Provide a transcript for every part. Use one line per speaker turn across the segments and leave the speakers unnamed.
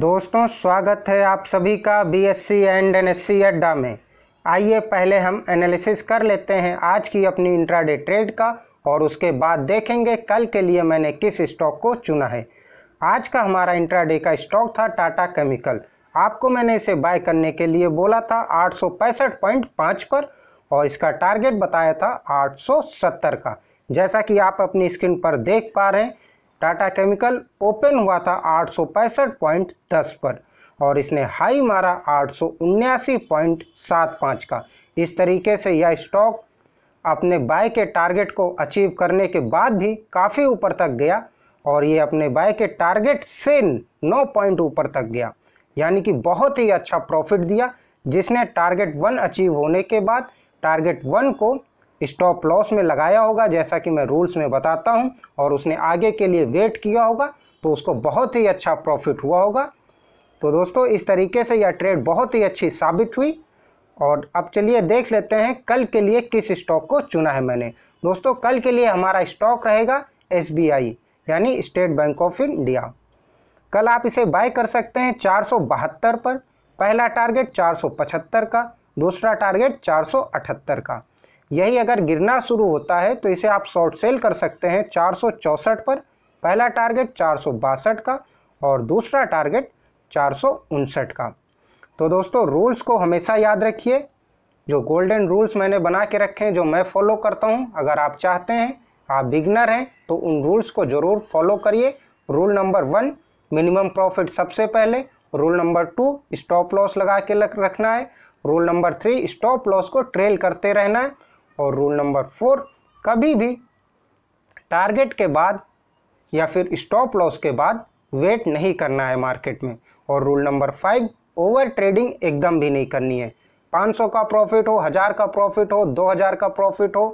दोस्तों स्वागत है आप सभी का B S C and N S C अड्डा में आइए पहले हम एनालिसिस कर लेते हैं आज की अपनी इंट्राडे ट्रेड का और उसके बाद देखेंगे कल के लिए मैंने किस स्टॉक को चुना है आज का हमारा इंट्राडे का स्टॉक था टाटा केमिकल आपको मैंने इसे बाय करने के लिए बोला था आठ पर और इसका टारगेट बताया था आठ का जैसा कि आप अपनी स्क्रीन पर देख पा रहे हैं टाटा केमिकल ओपन हुआ था आठ पर और इसने हाई मारा आठ का इस तरीके से यह स्टॉक अपने बाय के टारगेट को अचीव करने के बाद भी काफ़ी ऊपर तक गया और ये अपने बाय के टारगेट से 9 पॉइंट ऊपर तक गया यानी कि बहुत ही अच्छा प्रॉफिट दिया जिसने टारगेट वन अचीव होने के बाद टारगेट वन को स्टॉप लॉस में लगाया होगा जैसा कि मैं रूल्स में बताता हूँ और उसने आगे के लिए वेट किया होगा तो उसको बहुत ही अच्छा प्रॉफिट हुआ होगा तो दोस्तों इस तरीके से यह ट्रेड बहुत ही अच्छी साबित हुई और अब चलिए देख लेते हैं कल के लिए किस स्टॉक को चुना है मैंने दोस्तों कल के लिए हमारा स्टॉक रहेगा एस यानी स्टेट बैंक ऑफ इंडिया कल आप इसे बाय कर सकते हैं चार पर पहला टारगेट चार का दूसरा टारगेट चार का यही अगर गिरना शुरू होता है तो इसे आप शॉर्ट सेल कर सकते हैं चार पर पहला टारगेट चार का और दूसरा टारगेट चार का तो दोस्तों रूल्स को हमेशा याद रखिए जो गोल्डन रूल्स मैंने बना के रखे हैं जो मैं फॉलो करता हूं अगर आप चाहते हैं आप बिगनर हैं तो उन रूल्स को ज़रूर फॉलो करिए rule number one minimum profit सबसे पहले rule number two stop loss लगा के रखना है rule number three stop loss को ट्रेल करते रहना है और रूल नंबर फोर कभी भी टारगेट के बाद या फिर स्टॉप लॉस के बाद वेट नहीं करना है मार्केट में और rule number five over trading एकदम भी नहीं करनी है 500 का प्रॉफिट हो हज़ार का प्रॉफिट हो 2000 का प्रॉफिट हो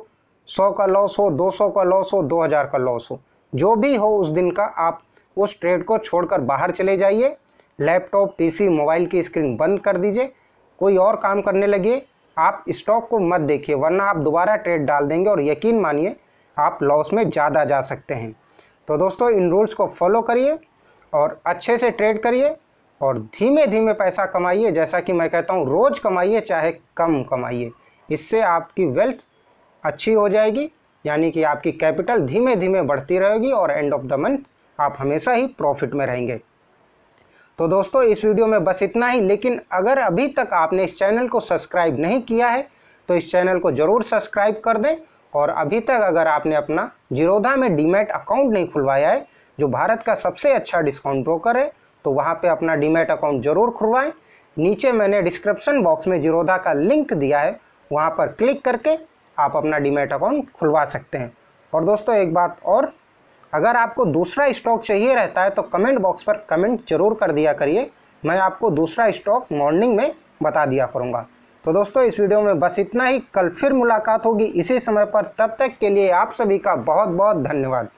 100 का लॉस हो 200 का लॉस हो 2000 का लॉस हो जो भी हो उस दिन का आप उस ट्रेड को छोड़कर बाहर चले जाइए लैपटॉप पीसी मोबाइल की स्क्रीन बंद कर दीजिए कोई और काम करने लगे आप स्टॉक को मत देखिए वरना आप दोबारा ट्रेड डाल देंगे और यकीन मानिए आप लॉस में ज़्यादा जा सकते हैं तो दोस्तों इन रूल्स को फॉलो करिए और अच्छे से ट्रेड करिए और धीमे धीमे पैसा कमाइए जैसा कि मैं कहता हूँ रोज़ कमाइए चाहे कम कमाइए इससे आपकी वेल्थ अच्छी हो जाएगी यानी कि आपकी कैपिटल धीमे धीमे बढ़ती रहेगी और एंड ऑफ द मंथ आप हमेशा ही प्रॉफिट में रहेंगे तो दोस्तों इस वीडियो में बस इतना ही लेकिन अगर अभी तक आपने इस चैनल को सब्सक्राइब नहीं किया है तो इस चैनल को ज़रूर सब्सक्राइब कर दें और अभी तक अगर आपने अपना जिरोधा में डीमेट अकाउंट नहीं खुलवाया है जो भारत का सबसे अच्छा डिस्काउंट ब्रोकर है तो वहाँ पे अपना डीमेट अकाउंट ज़रूर खुलवाएं नीचे मैंने डिस्क्रिप्शन बॉक्स में जिरोधा का लिंक दिया है वहाँ पर क्लिक करके आप अपना डीमेट अकाउंट खुलवा सकते हैं और दोस्तों एक बात और अगर आपको दूसरा स्टॉक चाहिए रहता है तो कमेंट बॉक्स पर कमेंट जरूर कर दिया करिए मैं आपको दूसरा स्टॉक मॉर्निंग में बता दिया करूँगा तो दोस्तों इस वीडियो में बस इतना ही कल फिर मुलाकात होगी इसी समय पर तब तक के लिए आप सभी का बहुत बहुत धन्यवाद